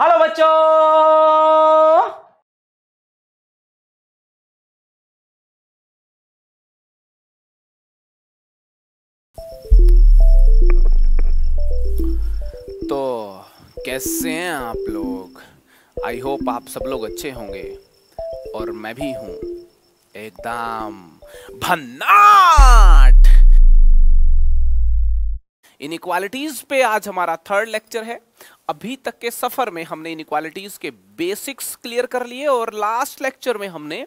Hello बच्चों तो कैसे हैं आप लोग आई होप आप सब लोग अच्छे होंगे और मैं भी हूं एकदम भन्नाट इनक्वालिटीज पे आज हमारा थर्ड लेक्चर है अभी तक के सफर में हमने इनक्वालिटीज के बेसिक्स क्लियर कर लिए और लास्ट लेक्चर में हमने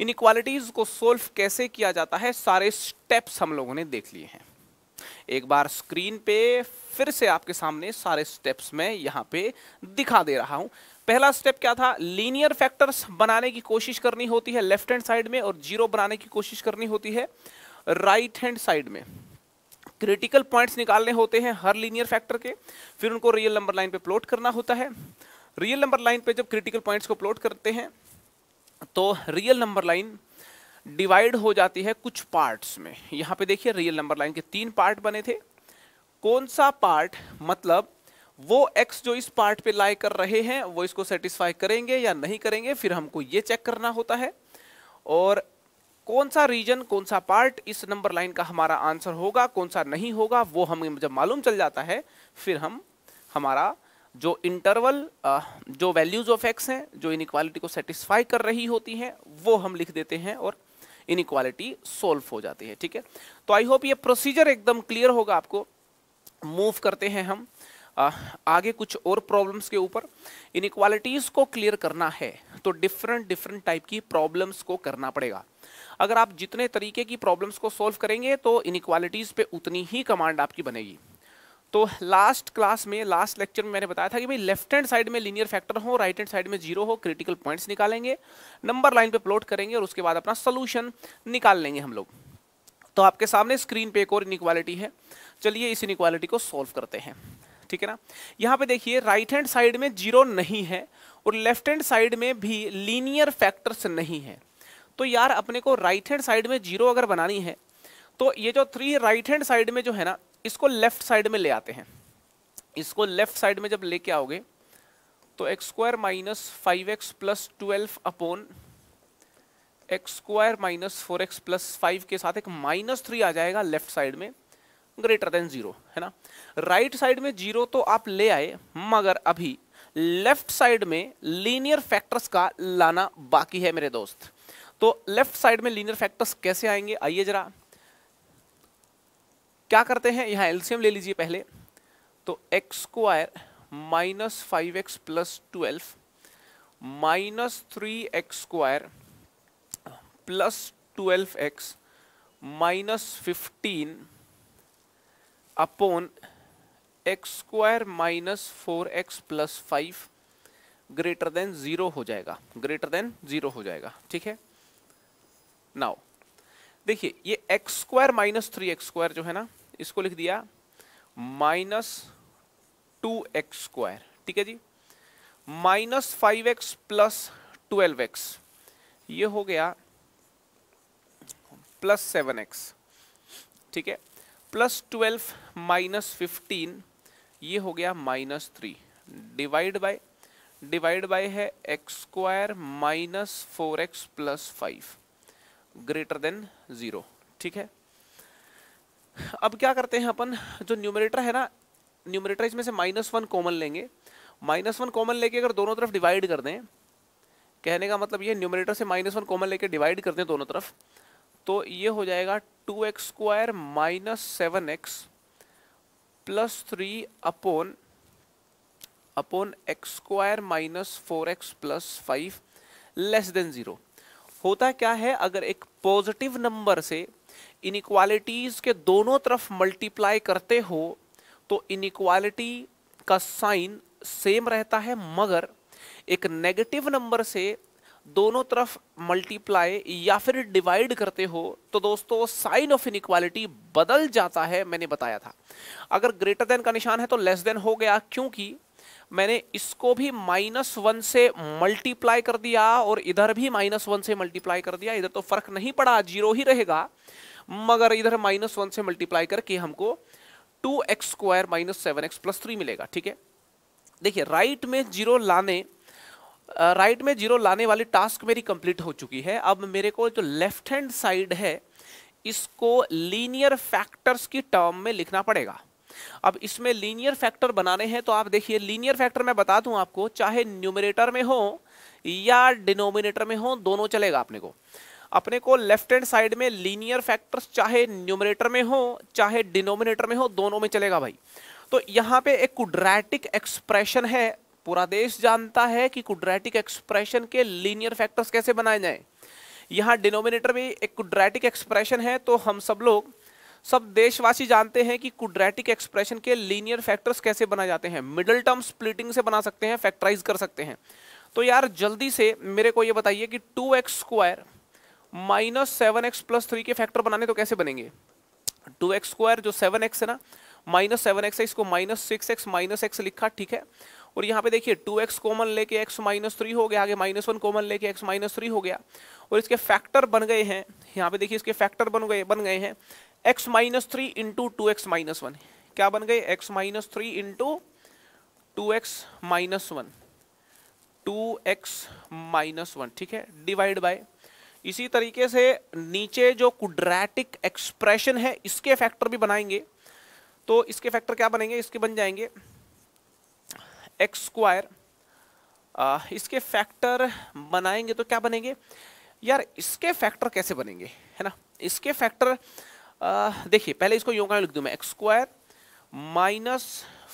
इनक्वालिटीज को सोल्व कैसे किया जाता है सारे स्टेप्स हम लोगों ने देख लिए हैं एक बार स्क्रीन पे फिर से आपके सामने सारे स्टेप्स में यहां पे दिखा दे रहा हूं पहला स्टेप क्या था लीनियर फैक्टर्स बनाने की कोशिश करनी होती है लेफ्ट हैंड साइड में और जीरो बनाने की कोशिश करनी होती है राइट हैंड साइड में क्रिटिकल पॉइंट्स निकालने होते हैं हर लीनियर फैक्टर के फिर उनको रियल नंबर लाइन पे प्लॉट करना होता है रियल नंबर लाइन पे जब क्रिटिकल पॉइंट्स को प्लॉट करते हैं तो रियल नंबर लाइन डिवाइड हो जाती है कुछ पार्ट्स में यहाँ पे देखिए रियल नंबर लाइन के तीन पार्ट बने थे कौन सा पार्ट मतलब वो एक्स जो इस पार्ट पे लाई कर रहे हैं वो इसको सेटिस्फाई करेंगे या नहीं करेंगे फिर हमको ये चेक करना होता है और कौन सा रीजन कौन सा पार्ट इस नंबर लाइन का हमारा आंसर होगा कौन सा नहीं होगा वो हमें जब मालूम चल जाता है फिर हम हमारा जो इंटरवल जो वैल्यूज ऑफ एक्स हैं जो इनक्वालिटी को सेटिस्फाई कर रही होती हैं वो हम लिख देते हैं और इनक्वालिटी सोल्व हो जाती है ठीक है तो आई होप ये प्रोसीजर एकदम क्लियर होगा आपको मूव करते हैं हम आगे कुछ और प्रॉब्लम्स के ऊपर इनक्वालिटीज़ को क्लियर करना है तो डिफरेंट डिफरेंट टाइप की प्रॉब्लम्स को करना पड़ेगा अगर आप जितने तरीके की प्रॉब्लम्स को सॉल्व करेंगे तो इनक्वालिटीज़ पे उतनी ही कमांड आपकी बनेगी तो लास्ट क्लास में लास्ट लेक्चर में मैंने बताया था कि भाई लेफ्ट हैंड साइड में लीनियर फैक्टर हो राइट हैंड साइड में जीरो हो क्रिटिकल पॉइंट्स निकालेंगे नंबर लाइन पे प्लॉट करेंगे और उसके बाद अपना सोल्यूशन निकाल लेंगे हम लोग तो आपके सामने स्क्रीन पे एक और इनक्वालिटी है चलिए इस इनक्वालिटी को सॉल्व करते हैं ठीक है ना यहाँ पे देखिए राइट हैंड साइड में जीरो नहीं है और लेफ्ट हैंड साइड में भी लीनियर फैक्टर्स नहीं है तो यार अपने को राइट हैंड साइड में जीरो अगर बनानी है तो ये जो थ्री राइट हैंड साइड में जो है ना इसको लेफ्ट साइड में ले आते हैं इसको लेफ्ट साइड में जब लेके आओगे तो x square minus five x plus twelve upon x square minus four x plus five के साथ एक माइनस थ्री आ जाएगा लेफ्ट साइड में ग्रेटर देन जीरो है ना राइट right साइड में जीरो तो आप ले आए मगर अभी लेफ्ट साइड में लीनियर फैक्टर्स का लाना बाकी है मेरे दोस्त तो लेफ्ट साइड में लीनियर फैक्टर्स कैसे आएंगे आइए जरा क्या करते हैं यहां एल्सियम ले लीजिए पहले तो x square minus five x plus twelve minus three x square plus twelve x minus fifteen upon x square minus four x plus five greater than zero हो जाएगा ग्रेटर देन ज़ीरो हो जाएगा ठीक है नाउ देखिए ये x square minus three x square जो है ना इसको लिख दिया माइनस टू एक्स स्क्वायर ठीक है जी minus five x plus twelve x ये हो गया प्लस सेवन एक्स ठीक है प्लस ट्वेल्व माइनस फिफ्टीन ये हो गया minus three divide by divide by है x square minus four x plus five greater than zero ठीक है अब क्या करते हैं अपन जो न्यूमरेटर है ना न्यूमरेटर इसमें से माइनस वन कॉमन लेंगे माइनस वन कॉमन लेके अगर दोनों तरफ डिवाइड कर दें कहने का मतलब ये न्यूमरेटर से माइनस वन कॉमन लेके डिवाइड कर दें दोनों तरफ तो ये हो जाएगा two x square minus seven x plus three upon upon x square minus four x plus five less than zero होता क्या है अगर एक पॉजिटिव नंबर से इनक्वालिटीज़ के दोनों तरफ मल्टीप्लाई करते हो तो इनक्वालिटी का साइन सेम रहता है मगर एक नेगेटिव नंबर से दोनों तरफ मल्टीप्लाई या फिर डिवाइड करते हो तो दोस्तों साइन ऑफ इनक्वालिटी बदल जाता है मैंने बताया था अगर ग्रेटर देन का निशान है तो लेस देन हो गया क्योंकि मैंने इसको भी माइनस वन से मल्टीप्लाई कर दिया और इधर भी माइनस वन से मल्टीप्लाई कर दिया इधर तो फर्क नहीं पड़ा जीरो ही रहेगा मगर इधर माइनस वन से मल्टीप्लाई करके हमको two x square minus seven x plus three मिलेगा ठीक है देखिए राइट में जीरो लाने राइट में जीरो लाने वाली टास्क मेरी कंप्लीट हो चुकी है अब मेरे को जो लेफ्ट हैंड साइड है इसको लीनियर फैक्टर्स की टर्म में लिखना पड़ेगा अब इसमें लीनियर फैक्टर बनाने हैं तो आप देखिए लीनियर फैक्टर मैं बता दूं आपको चाहे न्यूमिनेटर में हो या डिनोमिनेटर में हो दोनों चलेगा अपने को अपने को लेफ्ट हैंड साइड में लीनियर फैक्टर्स चाहे न्यूमिनेटर में हो चाहे डिनोमिनेटर में हो दोनों में चलेगा भाई तो यहाँ पे एक कुड्रैटिक एक्सप्रेशन है पूरा देश जानता है कि कुड्रैटिक एक्सप्रेशन के लीनियर फैक्टर्स कैसे बनाए जाए यहाँ डिनोमिनेटर भी एक कुड्रैटिक एक्सप्रेशन है तो हम सब लोग सब देशवासी जानते हैं कि कुड्रैटिक एक्सप्रेशन के लीनियर फैक्टर्स कैसे बनाए जाते हैं मिडल टर्म स्प्लिटिंग से बना सकते हैं फैक्टराइज कर सकते हैं तो यार जल्दी से मेरे को ये बताइए कि two x square minus seven x plus three के फैक्टर बनाने तो कैसे बनेंगे टू एक्स स्क्वायर जो सेवन एक्स है ना माइनस सेवन एक्स है इसको minus six x minus x लिखा ठीक है और यहाँ पे देखिए टू एक्स कॉमन लेके एक्स माइनस थ्री हो गया आगे माइनस वन कॉमन लेके एक्स माइनस थ्री हो गया और इसके फैक्टर बन गए हैं यहाँ पे देखिए इसके फैक्टर बन गए बन गए हैं x minus three into two x minus one क्या बन गए x minus three into two x minus one two x minus one ठीक है डिवाइड बाय इसी तरीके से नीचे जो कुड्रैटिक एक्सप्रेशन है इसके फैक्टर भी बनाएंगे तो इसके फैक्टर क्या बनेंगे इसके बन जाएंगे एक्स स्क्वायर इसके फैक्टर बनाएंगे तो क्या बनेंगे यार इसके फैक्टर कैसे बनेंगे है ना इसके फैक्टर देखिए पहले इसको योगा लिख दूँ मैं x square minus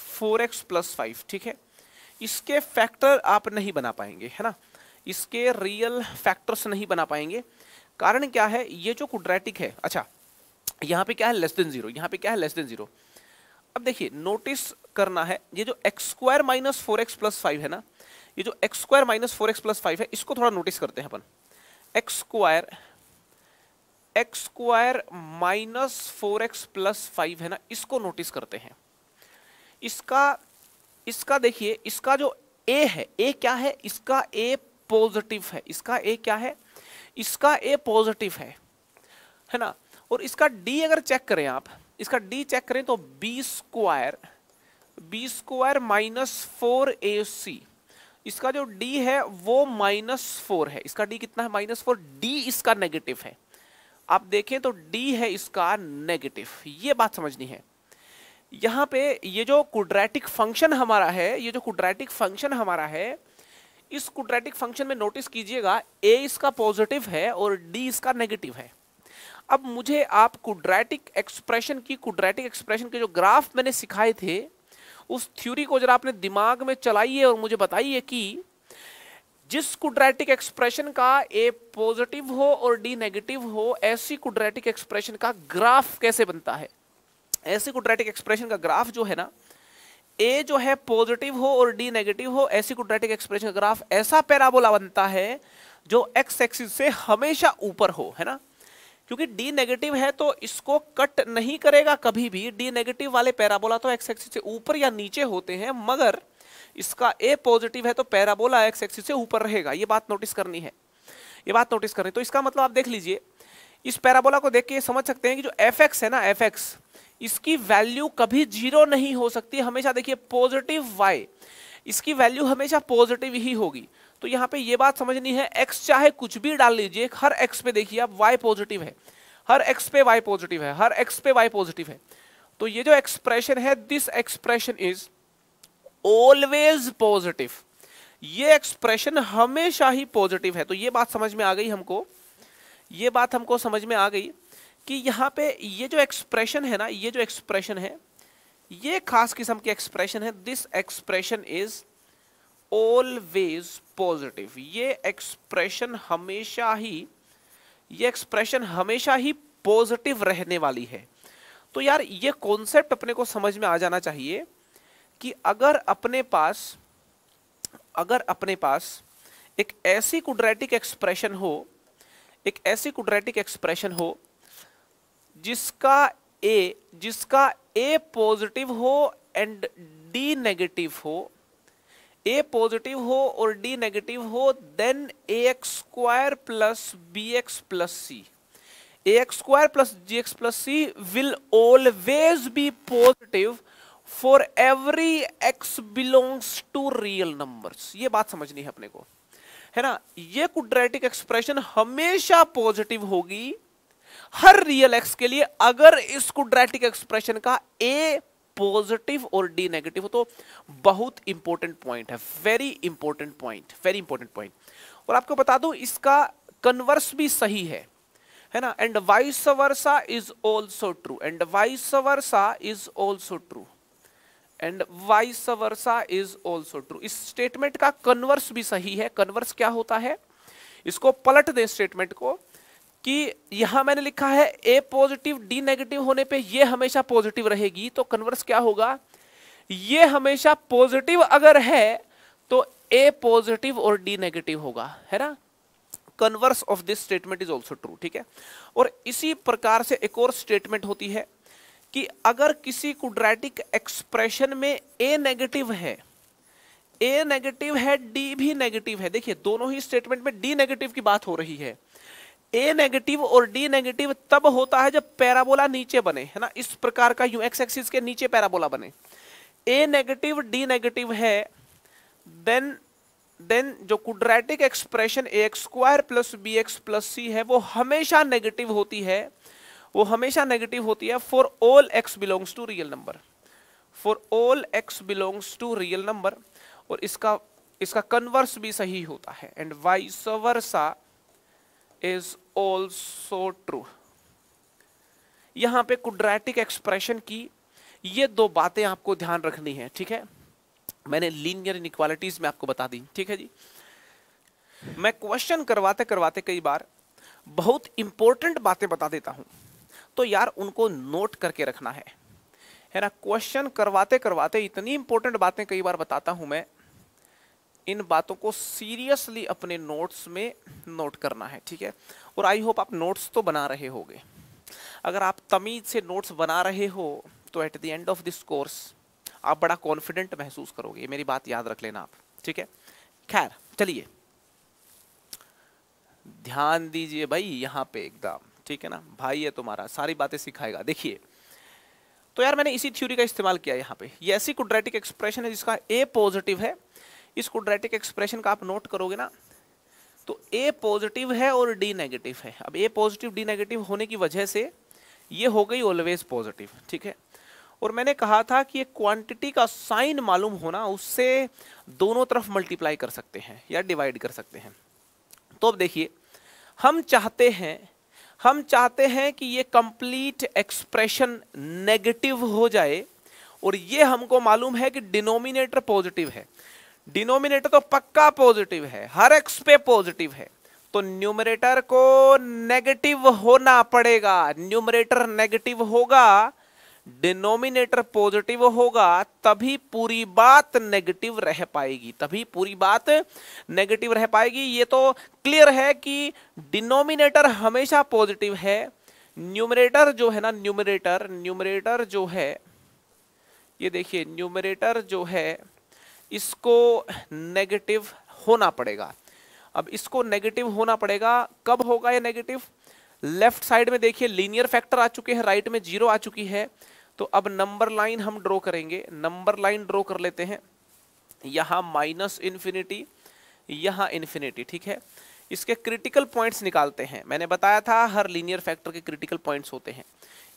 four x plus five ठीक है इसके फैक्टर आप नहीं बना पाएंगे है ना इसके रियल फैक्टर्स नहीं बना पाएंगे कारण क्या है ये जो कुड्रेटिक है अच्छा यहाँ पे क्या है लेस देन जीरो यहाँ पे क्या है लेस देन जीरो अब देखिए नोटिस करना है ये जो x square minus four x plus five है ना ये जो x square minus four x plus five है इसको थोड़ा नोटिस करते हैं अपन x square x square minus four x plus five है ना इसको नोटिस करते हैं इसका इसका देखिए इसका जो ए है ए क्या है इसका ए पॉजिटिव है इसका ए क्या है इसका ए पॉजिटिव है है ना और इसका डी अगर चेक करें आप इसका डी चेक करें तो B square B square minus four ए सी इसका जो डी है वो माइनस फोर है इसका डी कितना है माइनस फोर डी इसका नेगेटिव है आप देखें तो डी है इसका नेगेटिव ये बात समझनी है यहाँ पे ये जो कुड्रेटिक फंक्शन हमारा है ये जो कुड्रेटिक फंक्शन हमारा है इस कुड्रेटिक फंक्शन में नोटिस कीजिएगा ए इसका पॉजिटिव है और डी इसका नेगेटिव है अब मुझे आप कुड्रैटिक एक्सप्रेशन की कुड्रैटिक एक्सप्रेशन के जो ग्राफ मैंने सिखाए थे उस थ्योरी को जरा आपने दिमाग में चलाइए और मुझे बताइए कि जिस कुड्रैटिक एक्सप्रेशन का ए पॉजिटिव हो और डी नेगेटिव हो ऐसी कुड्रैटिक एक्सप्रेशन का ग्राफ कैसे बनता है ऐसी कुड्रैटिक एक्सप्रेशन का ग्राफ जो है ना ए जो है पॉजिटिव हो और डी नेगेटिव हो ऐसी कुड्रैटिक एक्सप्रेशन का ग्राफ ऐसा पैराबोला बनता है जो एक्स एक्सिस से हमेशा ऊपर हो है ना क्योंकि डी नेगेटिव है तो इसको कट नहीं करेगा कभी भी डी नेगेटिव वाले पैराबोला तो एक्स एक्सिस से ऊपर या नीचे होते हैं मगर इसका ए पॉजिटिव है तो पैराबोला एक्स एक्सिस से ऊपर रहेगा ये बात नोटिस करनी है ये बात नोटिस करनी तो इसका मतलब आप देख लीजिए इस पैराबोला को देख के समझ सकते हैं कि जो एफ है ना एफ इसकी वैल्यू कभी जीरो नहीं हो सकती हमेशा देखिए पॉजिटिव वाई इसकी वैल्यू हमेशा पॉजिटिव ही होगी तो यहाँ पे ये बात समझनी है एक्स चाहे कुछ भी डाल लीजिए हर एक्स पे देखिए आप वाई पॉजिटिव है हर एक्स पे वाई पॉजिटिव है हर एक्स पे वाई पॉजिटिव है तो ये जो एक्सप्रेशन है this expression is always positive ये एक्सप्रेशन हमेशा ही पॉजिटिव है तो ये बात समझ में आ गई हमको ये बात हमको समझ में आ गई कि यहाँ पे ये जो एक्सप्रेशन है ना ये जो एक्सप्रेशन है ये खास किस्म की एक्सप्रेशन है this expression is always positive ये एक्सप्रेशन हमेशा ही ये एक्सप्रेशन हमेशा ही पॉजिटिव रहने वाली है तो यार ये कॉन्सेप्ट अपने को समझ में आ जाना चाहिए कि अगर अपने पास अगर अपने पास एक ऐसी कुड्रेटिक एक्सप्रेशन हो एक ऐसी कुड्रेटिक एक्सप्रेशन हो जिसका ए जिसका ए पॉजिटिव हो एंड डी नेगेटिव हो ए पॉजिटिव हो और डी नेगेटिव हो then A x square plus B x plus C A x square plus G x plus C will always be positive for every x belongs to real numbers ये बात समझनी है अपने को है ना ये कुड्रेटिक एक्सप्रेशन हमेशा पॉजिटिव होगी हर रियल एक्स के लिए अगर इस कुड्रेटिक एक्सप्रेशन का ए पॉजिटिव और डी नेगेटिव हो तो बहुत इंपॉर्टेंट पॉइंट है very important point very important point और आपको बता दूं इसका कन्वर्स भी सही है है ना and vice versa is also true and vice versa is also true and vice versa is also true इस स्टेटमेंट का कन्वर्स भी सही है कन्वर्स क्या होता है इसको पलट दें स्टेटमेंट को कि यहां मैंने लिखा है ए पॉजिटिव डी नेगेटिव होने पे ये हमेशा पॉजिटिव रहेगी तो कन्वर्स क्या होगा ये हमेशा पॉजिटिव अगर है तो ए पॉजिटिव और डी नेगेटिव होगा है ना converse of this statement is also true ठीक है और इसी प्रकार से एक और स्टेटमेंट होती है कि अगर किसी कुड्रेटिक एक्सप्रेशन में ए नेगेटिव है ए नेगेटिव है डी भी नेगेटिव है देखिए दोनों ही स्टेटमेंट में डी नेगेटिव की बात हो रही है ए नेगेटिव और डी नेगेटिव तब होता है जब पैराबोला नीचे बने है ना इस प्रकार का यू एक्स एक्सिस के नीचे पैराबोला बने ए नेगेटिव डी नेगेटिव है देन देन जो quadratic expression A x square plus B x plus C है वो हमेशा नेगेटिव होती है वो हमेशा नेगेटिव होती है for all x belongs to real number for all x belongs to real number और इसका इसका कन्वर्स भी सही होता है and vice versa is also true यहां पे कुड्रैटिक एक्सप्रेशन की ये दो बातें आपको ध्यान रखनी है ठीक है मैंने लीनियर इनक्वालिटीज में आपको बता दी ठीक है जी मैं क्वेश्चन करवाते करवाते कई बार बहुत इंपॉर्टेंट बातें बता देता हूं तो यार उनको नोट करके रखना है है ना क्वेश्चन करवाते करवाते इतनी इंपॉर्टेंट बातें कई बार बताता हूं मैं इन बातों को सीरियसली अपने नोट्स में नोट करना है ठीक है और आई होप आप नोट्स तो बना रहे होगे अगर आप तमीज से नोट्स बना रहे हो तो at the end of this course आप बड़ा कॉन्फिडेंट महसूस करोगे ये मेरी बात याद रख लेना आप ठीक है खैर चलिए ध्यान दीजिए भाई यहाँ पे एकदम ठीक है ना भाई है तुम्हारा सारी बातें सिखाएगा देखिए तो यार मैंने इसी थ्योरी का इस्तेमाल किया यहाँ पे ये ऐसी कुड्रेटिक एक्सप्रेशन है जिसका ए पॉजिटिव है इस क्वाड्रेटिक एक्सप्रेशन का आप नोट करोगे ना तो ए पॉजिटिव है और डी नेगेटिव है अब ए पॉजिटिव डी नेगेटिव होने की वजह से ये हो गई ऑलवेज पॉजिटिव ठीक है और मैंने कहा था कि एक क्वांटिटी का साइन मालूम होना उससे दोनों तरफ मल्टीप्लाई कर सकते हैं या डिवाइड कर सकते हैं तो अब देखिए हम चाहते हैं हम चाहते हैं कि ये कंप्लीट एक्सप्रेशन नेगेटिव हो जाए और ये हमको मालूम है कि डिनोमिनेटर पॉजिटिव है डिनोमिनेटर तो पक्का पॉजिटिव है हर एक्स पे पॉजिटिव है तो न्यूमरेटर को नेगेटिव होना पड़ेगा न्यूमरेटर नेगेटिव होगा डिनोमिनेटर पॉजिटिव होगा तभी पूरी बात नेगेटिव रह पाएगी तभी पूरी बात नेगेटिव रह पाएगी ये तो क्लियर है कि डिनोमिनेटर हमेशा पॉजिटिव है न्यूमरेटर जो है ना न्यूमरेटर न्यूमरेटर जो है ये देखिए न्यूमरेटर जो है इसको नेगेटिव होना पड़ेगा अब इसको नेगेटिव होना पड़ेगा कब होगा ये नेगेटिव लेफ्ट साइड में देखिए लीनियर फैक्टर आ चुके हैं राइट में जीरो आ चुकी है तो अब नंबर लाइन हम ड्रॉ करेंगे नंबर लाइन ड्रॉ कर लेते हैं यहां माइनस इंफिनिटी यहां इन्फिनिटी ठीक है इसके क्रिटिकल पॉइंट्स निकालते हैं मैंने बताया था हर लीनियर फैक्टर के क्रिटिकल पॉइंट्स होते हैं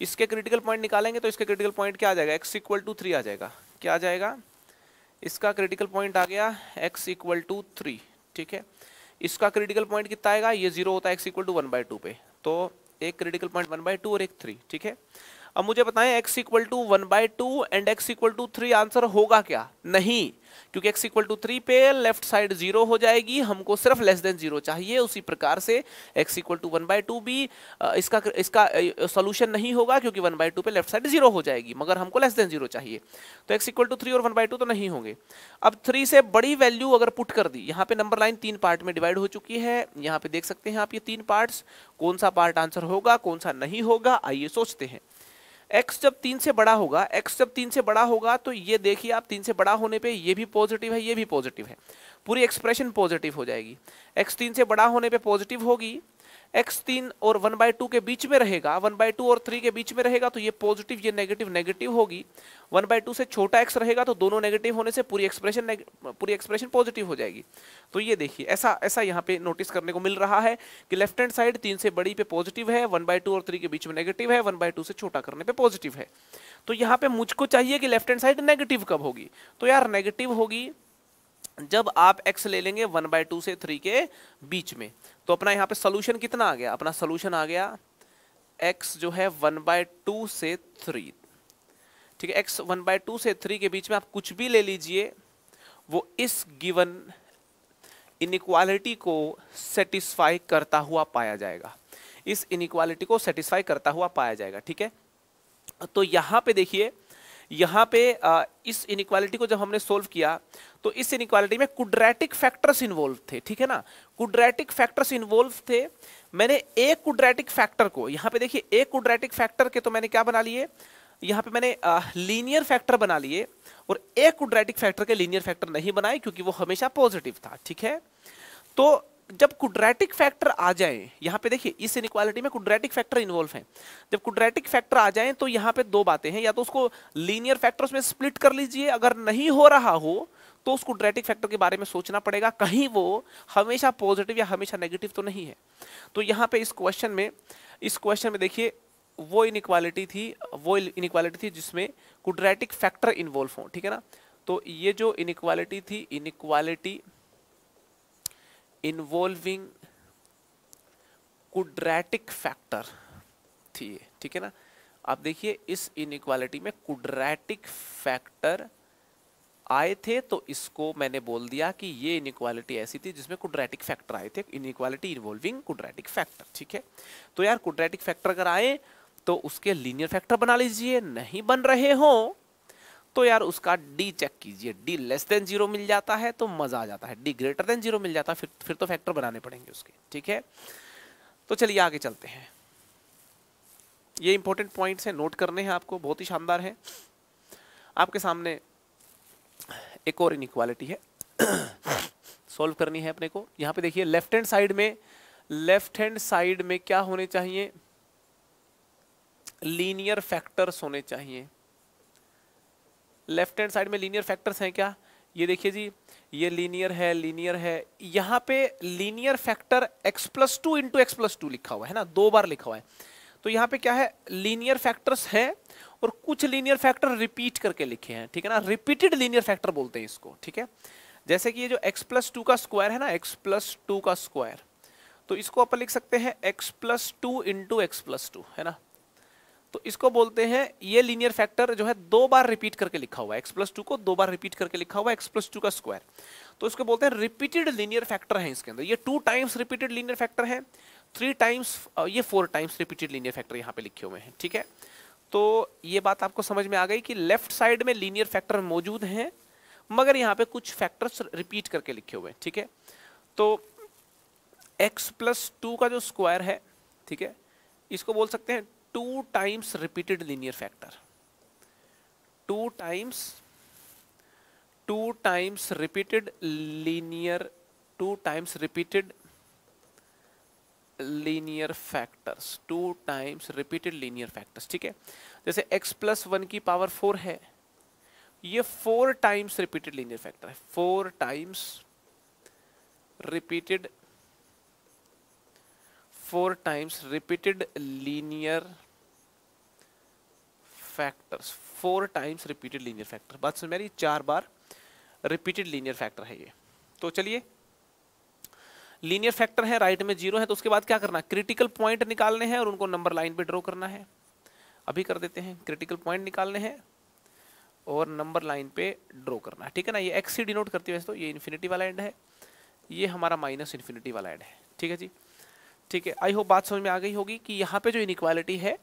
इसके क्रिटिकल पॉइंट निकालेंगे तो इसके क्रिटिकल पॉइंट क्या आ जाएगा एक्स इक्वल टू थ्री आ जाएगा क्या आ जाएगा इसका क्रिटिकल पॉइंट आ गया एक्स इक्वल टू थ्री ठीक है इसका क्रिटिकल पॉइंट कितना आएगा ये जीरो होता है x equal to one by two पे तो एक critical point one by two और एक थ्री ठीक है अब मुझे बताएं x equal to one by two and x equal to three answer होगा क्या नहीं क्योंकि एक्स इक्वल टू थ्री पे लेफ्ट साइड जीरो हो जाएगी हमको सिर्फ लेस देन जीरो चाहिए उसी प्रकार से x equal to one by two भी इसका इसका सोल्यूशन नहीं होगा क्योंकि वन बाई टू पे लेफ्ट साइड जीरो हो जाएगी मगर हमको लेस देन जीरो चाहिए तो एक्स इक्वल टू थ्री और वन बाई टू तो नहीं होंगे अब थ्री से बड़ी वैल्यू अगर पुट कर दी यहाँ पे नंबर लाइन तीन पार्ट में डिवाइड हो चुकी है यहाँ पे देख सकते हैं आप ये तीन पार्ट कौन सा पार्ट आंसर होगा कौन सा नहीं होगा आइए सोचते हैं एक्स जब तीन से बड़ा होगा एक्स जब तीन से बड़ा होगा तो ये देखिए आप तीन से बड़ा होने पे ये भी पॉजिटिव है ये भी पॉजिटिव है पूरी एक्सप्रेशन पॉजिटिव हो जाएगी एक्स तीन से बड़ा होने पे पॉजिटिव होगी एक्स तीन और वन बाय टू के बीच में रहेगा वन बाय टू और थ्री के बीच में रहेगा तो ये पॉजिटिव ये नेगेटिव नेगेटिव होगी वन बाय टू से छोटा एक्स रहेगा तो दोनों नेगेटिव होने से पूरी एक्सप्रेशन पूरी एक्सप्रेशन पॉजिटिव हो जाएगी तो ये देखिए ऐसा ऐसा यहाँ पे नोटिस करने को मिल रहा है कि लेफ्ट हैंड साइड तीन से बड़ी पे पॉजिटिव है वन बाय टू और थ्री के बीच में नेगेटिव है वन बाय टू से छोटा करने पे पॉजिटिव है तो यहाँ पे मुझको चाहिए कि लेफ्ट हैंड साइड नेगेटिव कब होगी तो यार नेगेटिव होगी जब आप x ले लेंगे वन बाय टू से थ्री के बीच में तो अपना यहाँ पे सोल्यूशन कितना आ गया अपना सोल्यूशन आ गया एक्स जो है वन बाय टू से थ्री ठीक है एक्स वन बाय टू से थ्री के बीच में आप कुछ भी ले लीजिए वो इस गिवन इनिक्वालिटी को सेटिस्फाई करता हुआ पाया जाएगा इस इनिक्वालिटी को सेटिस्फाई करता हुआ पाया जाएगा ठीक है तो यहाँ पे देखिए यहाँ पे इस इनक्वालिटी को जब हमने सोल्व किया तो इस इनक्वालिटी में कुड्रैटिक फैक्टर्स इन्वॉल्व थे ठीक है ना कुड्रैटिक फैक्टर्स इन्वॉल्व थे मैंने एक कुड्रेटिक फैक्टर को यहाँ पे देखिए एक कुड्रेटिक फैक्टर के तो मैंने क्या बना लिए यहाँ पे मैंने लीनियर फैक्टर बना लिए और एक कुड्रेटिक फैक्टर के लीनियर फैक्टर नहीं बनाए क्योंकि वो हमेशा पॉजिटिव था ठीक है तो जब कुड्रेटिक फैक्टर आ जाए यहाँ पे देखिए इस इनक्वालिटी में कुड्रेटिक फैक्टर इन्वॉल्व है जब कुड्रेटिक फैक्टर आ जाए तो यहाँ पे दो बातें हैं या तो उसको लीनियर फैक्टर्स में स्प्लिट कर लीजिए अगर नहीं हो रहा हो तो उस ड्रेटिक फैक्टर के बारे में सोचना पड़ेगा कहीं वो हमेशा पॉजिटिव या हमेशा नेगेटिव तो नहीं है तो यहाँ पे इस क्वेश्चन में इस क्वेश्चन में देखिए वो इनक्वालिटी थी वो इनक्वालिटी थी जिसमें कुड्रेटिक फैक्टर इन्वॉल्व हो ठीक है ना तो ये जो इनक्वालिटी थी इनक्वालिटी इन्वॉल्विंग कुड्रैटिक फैक्टर थी ठीक है ना आप देखिए इस इनक्वालिटी में कुड्रैटिक फैक्टर आए थे तो इसको मैंने बोल दिया कि ये इनक्वालिटी ऐसी थी जिसमें कुड्रैटिक फैक्टर आए थे इनक्वालिटी इन्वॉल्विंग कुड्रैटिक फैक्टर ठीक है तो यार कुड्रैटिक फैक्टर अगर आए तो उसके लीनियर फैक्टर बना लीजिए नहीं बन रहे हों तो यार उसका डी चेक कीजिए डी लेस देन जीरो मिल जाता है तो मज़ा आ जाता है डी ग्रेटर देन जीरो मिल जाता है फिर फिर तो फैक्टर बनाने पड़ेंगे उसके ठीक है तो चलिए आगे चलते हैं ये इंपॉर्टेंट पॉइंट्स हैं नोट करने हैं आपको बहुत ही शानदार है आपके सामने एक और इनक्वालिटी है सॉल्व करनी है अपने को यहाँ पे देखिए लेफ्ट हैंड साइड में लेफ्ट हैंड साइड में क्या होने चाहिए लीनियर फैक्टर्स होने चाहिए लेफ्ट हैंड साइड में लीनियर फैक्टर्स हैं क्या ये देखिए जी ये लीनियर है लीनियर है यहाँ पे linear factor x plus two into x plus two लिखा हुआ है ना दो बार लिखा हुआ है तो यहाँ पे क्या है लीनियर फैक्टर्स है और कुछ लीनियर फैक्टर रिपीट करके लिखे हैं ठीक है ना रिपीटेड लीनियर फैक्टर बोलते हैं इसको ठीक है जैसे कि ये जो x प्लस टू का स्क्वायर है ना x प्लस टू का स्क्वायर तो इसको अपन लिख सकते हैं x plus two into x plus two है ना तो इसको बोलते हैं ये लीनियर फैक्टर जो है दो बार रिपीट करके लिखा हुआ है एक्स प्लस टू को दो बार रिपीट करके लिखा हुआ है एक्स प्लस टू का स्क्वायर तो इसको बोलते हैं रिपीटेड लीनियर फैक्टर है इसके अंदर ये two times repeated linear factor है थ्री टाइम्स ये four times repeated linear factor यहाँ पे लिखे हुए हैं ठीक है तो ये बात आपको समझ में आ गई कि लेफ्ट साइड में लीनियर फैक्टर मौजूद हैं मगर यहाँ पे कुछ फैक्टर्स रिपीट करके लिखे हुए हैं ठीक है तो एक्स प्लस टू का जो स्क्वायर है ठीक है इसको बोल सकते हैं two times repeated linear factor two times two times repeated linear two times repeated linear factors two times repeated linear factors ठीक है जैसे x प्लस वन की पावर फोर है ये four times repeated linear factor है four times repeated four times repeated linear factors four times repeated linear factor बात समझ में चार बार रिपीटेड लीनियर फैक्टर है ये तो चलिए लीनियर फैक्टर है राइट में जीरो है तो उसके बाद क्या करना क्रिटिकल पॉइंट निकालने हैं और उनको नंबर लाइन पे ड्रॉ करना है अभी कर देते हैं क्रिटिकल पॉइंट निकालने हैं और नंबर लाइन पे ड्रॉ करना है ठीक है ना ये एक्स ही डिनोट करती है वैसे तो ये इन्फिनिटी वाला एंड है ये हमारा माइनस इन्फिनिटी वाला एंड है ठीक है जी ठीक है आई होप बात समझ में आ गई होगी कि यहाँ पे जो इनक्वालिटी है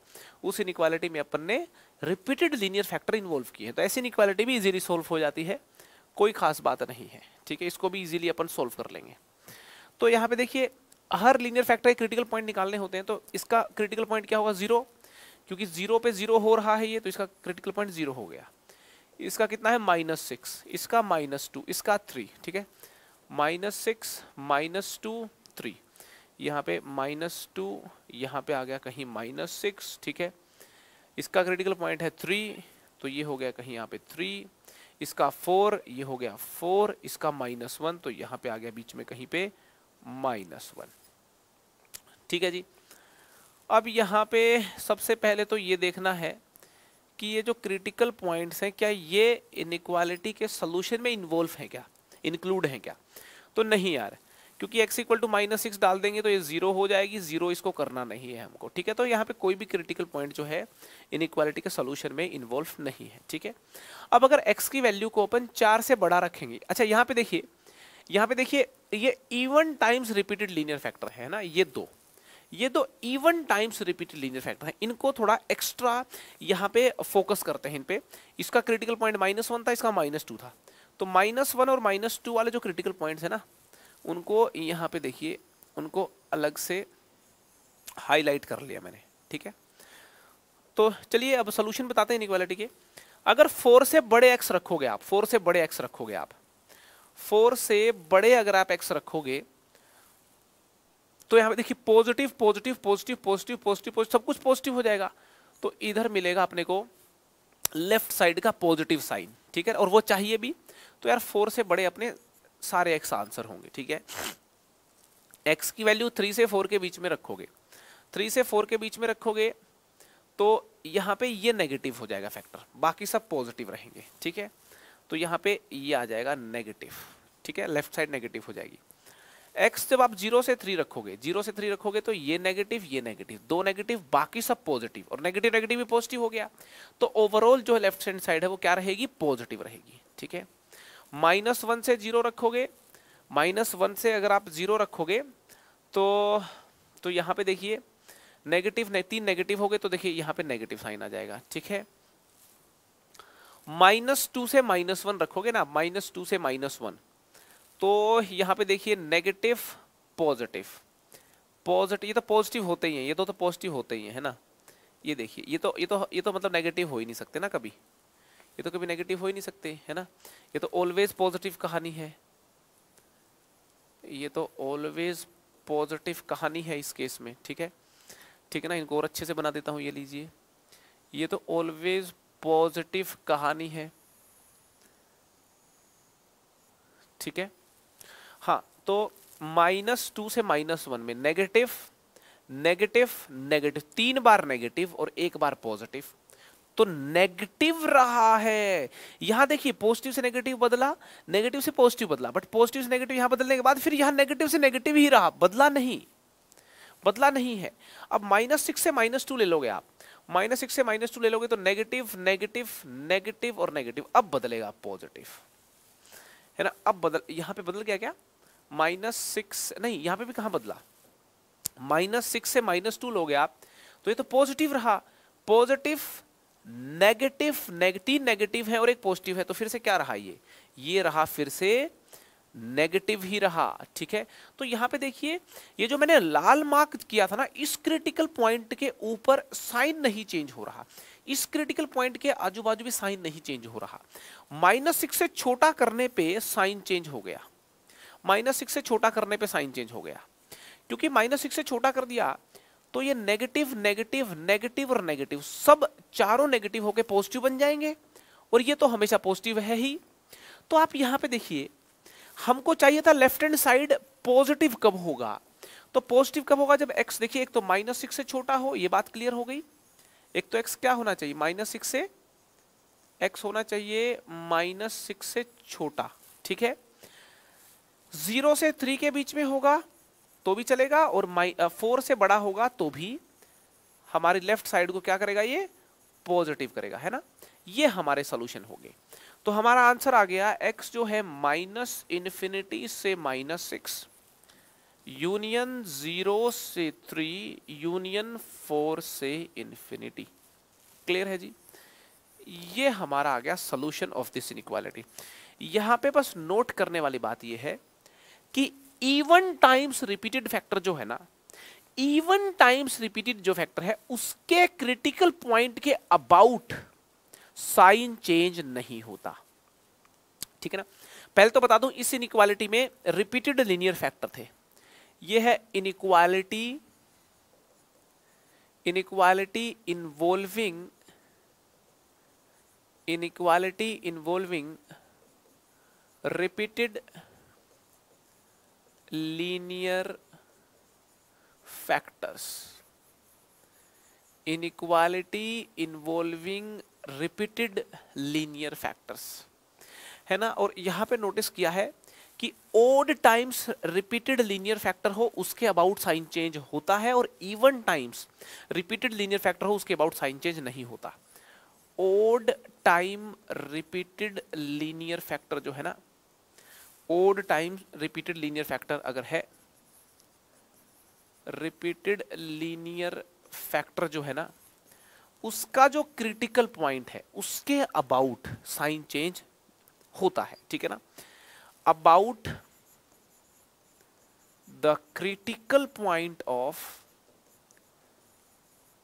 उस इनक्वालिटी में अपन ने रिपीटेड लीनियर फैक्टर इन्वॉल्व किए हैं तो ऐसी इनक्वालिटी भी इजीली सॉल्व हो जाती है कोई खास बात नहीं है ठीक है इसको भी इजीली अपन सॉल्व कर लेंगे तो यहाँ पे देखिए हर लीनियर फैक्टर के क्रिटिकल पॉइंट निकालने होते हैं तो इसका क्रिटिकल पॉइंट क्या होगा जीरो क्योंकि जीरो पे जीरो हो रहा है ये तो इसका क्रिटिकल पॉइंट जीरो हो गया इसका कितना है माइनस सिक्स इसका माइनस टू इसका थ्री ठीक है माइनस सिक्स माइनस टू यहाँ पे माइनस टू यहाँ पे आ गया कहीं माइनस सिक्स ठीक है इसका क्रिटिकल पॉइंट है थ्री तो ये हो गया कहीं यहाँ पे थ्री इसका फोर ये हो गया फोर इसका माइनस वन तो यहाँ पे आ गया बीच में कहीं पे माइनस वन ठीक है जी अब यहाँ पे सबसे पहले तो ये देखना है कि ये जो क्रिटिकल पॉइंट्स हैं क्या ये इनक्वालिटी के सोल्यूशन में इन्वॉल्व हैं क्या इंक्लूड हैं क्या तो नहीं यार क्योंकि x equal to minus six डाल देंगे तो ये जीरो हो जाएगी जीरो इसको करना नहीं है हमको ठीक है तो यहाँ पे कोई भी क्रिटिकल पॉइंट जो है इन के सोल्यूशन में इन्वॉल्व नहीं है ठीक है अब अगर एक्स की वैल्यू को अपन चार से बड़ा रखेंगे अच्छा यहाँ पे देखिए यहाँ पे देखिए ये even times repeated linear factor है ना ये दो ये दो even times repeated linear factor है इनको थोड़ा एक्स्ट्रा यहाँ पे फोकस करते हैं इन पे इसका क्रिटिकल पॉइंट माइनस वन था इसका माइनस टू था तो माइनस वन और माइनस टू वाले जो क्रिटिकल पॉइंट्स है ना उनको यहाँ पे देखिए उनको अलग से हाईलाइट कर लिया मैंने ठीक है तो चलिए अब सोल्यूशन बताते हैं इनक्वालिटी के अगर फोर से बड़े एक्स रखोगे आप फोर से बड़े एक्स रखोगे आप फोर से बड़े अगर आप एक्स रखोगे तो यहाँ पे देखिए positive positive positive positive positive सब कुछ पॉजिटिव हो जाएगा तो इधर मिलेगा अपने को लेफ्ट साइड का पॉजिटिव साइन ठीक है और वो चाहिए भी तो यार फोर से बड़े अपने सारे एक्स आंसर होंगे ठीक है एक्स की वैल्यू थ्री से फोर के बीच में रखोगे थ्री से फोर के बीच में रखोगे तो यहाँ पे ये नेगेटिव हो जाएगा फैक्टर बाकी सब पॉजिटिव रहेंगे ठीक है तो यहाँ पे ये आ जाएगा नेगेटिव ठीक है लेफ्ट साइड नेगेटिव हो जाएगी एक्स जब आप जीरो से थ्री रखोगे जीरो से थ्री रखोगे तो ये नेगेटिव ये नेगेटिव दो नेगेटिव बाकी सब पॉजिटिव और नेगेटिव नेगेटिव भी पॉजिटिव हो गया तो ओवरऑल जो लेफ्ट हैंड साइड है वो क्या रहेगी पॉजिटिव रहेगी ठीक है माइनस वन से जीरो रखोगे माइनस वन से अगर आप जीरो रखोगे तो तो यहाँ पे देखिए नेगेटिव ने, तीन नेगेटिव हो गए तो देखिए यहाँ पे नेगेटिव साइन आ जाएगा ठीक है माइनस टू से माइनस वन रखोगे ना माइनस टू से माइनस वन तो यहाँ पे देखिए नेगेटिव पॉजिटिव पॉजिटिव ये तो पॉजिटिव होते ही हैं ये तो तो पॉजिटिव होते ही हैं है ना ये देखिए ये तो ये तो ये तो मतलब नेगेटिव हो ही नहीं सकते ना कभी ये तो कभी नेगेटिव हो ही नहीं सकते है ना ये तो ऑलवेज पॉजिटिव कहानी है ये तो ऑलवेज पॉजिटिव कहानी है इस केस में ठीक है ठीक है ना इनको और अच्छे से बना देता हूँ ये लीजिए ये तो ऑलवेज पॉजिटिव कहानी है ठीक है हाँ तो माइनस टू से माइनस वन में नेगेटिव नेगेटिव नेगेटिव तीन बार नेगेटिव और एक बार पॉजिटिव तो नेगेटिव रहा है यहां देखिए पॉजिटिव से नेगेटिव बदला नेगेटिव से पॉजिटिव बदला बट पॉजिटिव से नेगेटिव यहां बदलने के बाद फिर यहां नेगेटिव से नेगेटिव ही रहा बदला नहीं बदला नहीं है अब माइनस सिक्स से माइनस टू ले लोगे आप माइनस सिक्स से माइनस टू ले लोगे तो नेगेटिव नेगेटिव नेगेटिव और नेगेटिव अब बदलेगा पॉजिटिव है ना अब बदल यहां पे बदल गया क्या माइनस सिक्स नहीं यहां पे भी कहां बदला माइनस सिक्स से माइनस टू लोगे आप तो ये तो पॉजिटिव रहा पॉजिटिव नेगेटिव नेगेटिव नेगेटिव है और एक पॉजिटिव है तो फिर से क्या रहा ये ये रहा फिर से नेगेटिव ही रहा ठीक है तो यहां पे देखिए ये जो मैंने लाल मार्क किया था ना इस क्रिटिकल पॉइंट के ऊपर साइन नहीं चेंज हो रहा इस क्रिटिकल पॉइंट के आजू बाजू भी साइन नहीं चेंज हो रहा माइनस सिक्स से छोटा करने पे साइन चेंज हो गया माइनस सिक्स से छोटा करने पे साइन चेंज हो गया क्योंकि माइनस सिक्स से छोटा कर दिया तो ये नेगेटिव नेगेटिव नेगेटिव और नेगेटिव सब चारों नेगेटिव होकर पॉजिटिव बन जाएंगे और ये तो हमेशा पॉजिटिव है ही तो आप यहां पे देखिए हमको चाहिए था लेफ्ट हैंड साइड पॉजिटिव कब होगा तो पॉजिटिव कब होगा जब एक्स देखिए एक तो माइनस सिक्स से छोटा हो ये बात क्लियर हो गई एक तो एक्स क्या होना चाहिए माइनस सिक्स से एक्स होना चाहिए माइनस सिक्स से छोटा ठीक है जीरो से थ्री के बीच में होगा तो भी चलेगा और माइ फोर uh, से बड़ा होगा तो भी हमारे लेफ्ट साइड को क्या करेगा ये पॉजिटिव करेगा है ना ये हमारे सोल्यूशन हो गए तो हमारा आंसर आ गया एक्स जो है माइनस इन्फिनिटी से माइनस सिक्स यूनियन जीरो से थ्री यूनियन फोर से इन्फिनिटी क्लियर है जी ये हमारा आ गया सोल्यूशन ऑफ दिस इनक्वालिटी यहां पे बस नोट करने वाली बात ये है कि इवन टाइम्स रिपीटेड फैक्टर जो है ना इवन टाइम्स रिपीटेड जो फैक्टर है उसके क्रिटिकल पॉइंट के अबाउट साइन चेंज नहीं होता ठीक है ना पहले तो बता दूं इस इनक्वालिटी में रिपीटेड लिनियर फैक्टर थे ये है equality involving involving equality involving repeated linear factors inequality involving repeated linear factors है ना और यहां पे नोटिस किया है कि odd times repeated linear factor हो उसके अबाउट साइन चेंज होता है और even times repeated linear factor हो उसके अबाउट साइन चेंज नहीं होता odd time repeated linear factor जो है ना odd times repeated linear factor अगर है रिपीटेड लीनियर फैक्टर जो है ना उसका जो क्रिटिकल पॉइंट है उसके अबाउट साइन चेंज होता है ठीक है ना about the critical point of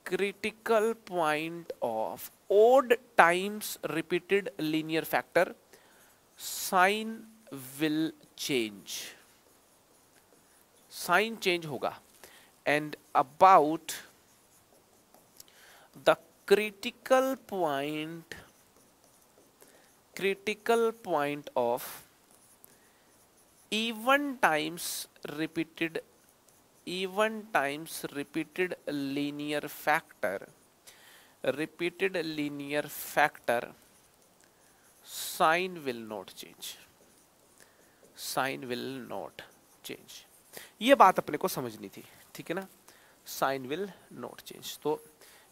critical point of odd times repeated linear factor sign will change sign change होगा and about the critical point critical point of even times repeated even times repeated linear factor repeated linear factor sign will not change sign will not change ये बात अपने को समझनी थी ठीक है ना साइन विल नॉट चेंज तो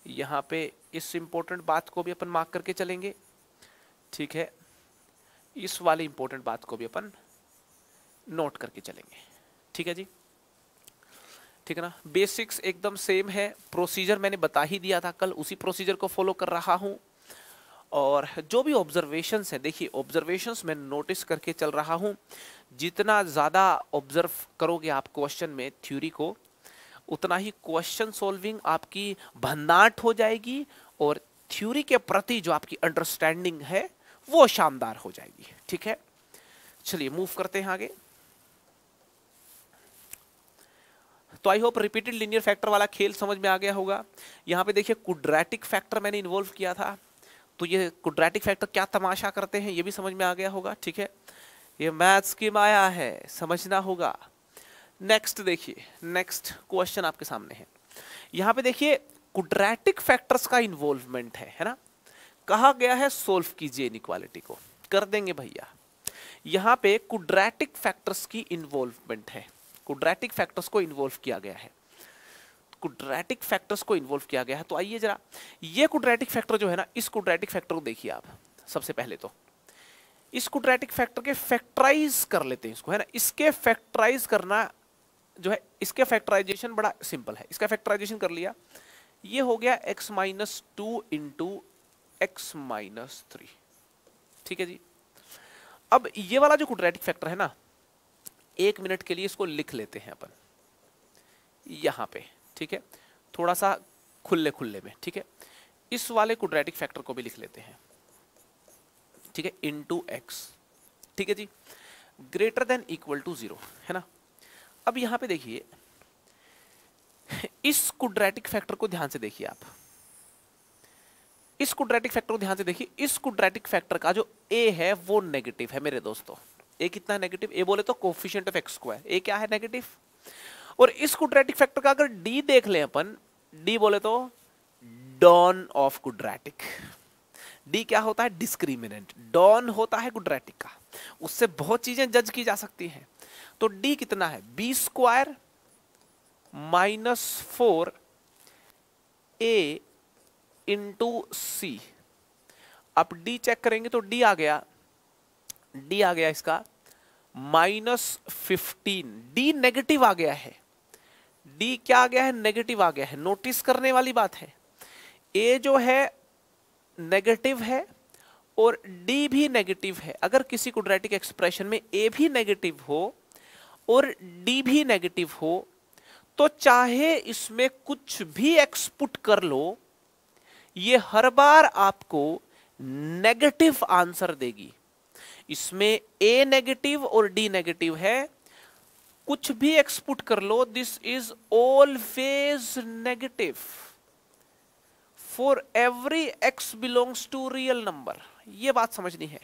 यहाँ पे इस इंपॉर्टेंट बात को भी अपन मार्क करके चलेंगे ठीक है इस वाली इंपॉर्टेंट बात को भी अपन नोट करके चलेंगे ठीक है जी ठीक है ना बेसिक्स एकदम सेम है प्रोसीजर मैंने बता ही दिया था कल उसी प्रोसीजर को फॉलो कर रहा हूँ और जो भी ऑब्जर्वेशन है देखिए ऑब्जर्वेशन में नोटिस करके चल रहा हूँ जितना ज़्यादा ऑब्जर्व करोगे आप क्वेश्चन में थ्योरी को उतना ही क्वेश्चन सॉल्विंग आपकी भन्नाट हो जाएगी और थ्योरी के प्रति जो आपकी अंडरस्टैंडिंग है वो शानदार हो जाएगी ठीक है चलिए मूव करते हैं आगे तो I hope repeated linear factor वाला खेल समझ में आ गया होगा यहाँ पे देखिए कुड्रेटिक फैक्टर मैंने इन्वॉल्व किया था तो ये कुड्रेटिक फैक्टर क्या तमाशा करते हैं ये भी समझ में आ गया होगा ठीक है ये मैथ्स की माया है समझना होगा नेक्स्ट देखिए नेक्स्ट क्वेश्चन आपके सामने है यहाँ पे देखिए कुड्रेटिक फैक्टर्स का इन्वॉल्वमेंट है है ना कहा गया है सोल्व कीजिए इक्वालिटी को कर देंगे भैया यहाँ पे कुड्रेटिक फैक्टर्स की इन्वॉल्वमेंट है कुड्रेटिक फैक्टर्स को इन्वॉल्व किया गया है कुड्रेटिक फैक्टर्स को इन्वॉल्व किया गया है तो आइए जरा ये कुड्रेटिक फैक्टर जो है ना इस कुड्रेटिक फैक्टर को देखिए आप सबसे पहले तो इस कुड्रेटिक फैक्टर के फैक्टराइज कर लेते हैं इसको है ना इसके फैक्टराइज करना जो है इसके फैक्टराइजेशन बड़ा सिंपल है इसका फैक्टराइजेशन कर लिया ये हो गया x minus two into x minus three ठीक है जी अब ये वाला जो कुड्रेटिक फैक्टर है ना एक मिनट के लिए इसको लिख लेते हैं अपन यहां पे ठीक है थोड़ा सा खुले खुले में ठीक है इस वाले कुड्रेटिक फैक्टर को भी लिख लेते हैं ठीक है टू एक्स ठीक है जी greater than equal to zero है ना अब यहां पे देखिए इस कुड्रेटिक फैक्टर को ध्यान से देखिए आप इस कुड्रेटिक फैक्टर को ध्यान से देखिए इस कुड्रेटिक फैक्टर का जो ए है वो नेगेटिव है मेरे दोस्तों ए कितना नेगेटिव ए बोले तो coefficient of x square a क्या है नेगेटिव और इस कुड्रेटिक फैक्टर का अगर डी देख लें अपन डी बोले तो डॉन ऑफ कुड्रेटिक डी क्या होता है डिस्क्रिमिनेंट डॉन होता है कुड्रेटिक का उससे बहुत चीजें जज की जा सकती हैं तो डी कितना है b square minus four a into c अब डी चेक करेंगे तो डी आ गया डी आ गया इसका माइनस फिफ्टीन डी नेगेटिव आ गया है डी क्या आ गया है नेगेटिव आ गया है नोटिस करने वाली बात है ए जो है नेगेटिव है और डी भी नेगेटिव है अगर किसी कुड्रेटिक एक्सप्रेशन में ए भी नेगेटिव हो और डी भी नेगेटिव हो तो चाहे इसमें कुछ भी एक्सपुट कर लो ये हर बार आपको नेगेटिव आंसर देगी इसमें ए नेगेटिव और डी नेगेटिव है कुछ भी एक्सपुट कर लो this is always negative for every x belongs to real number ये बात समझनी है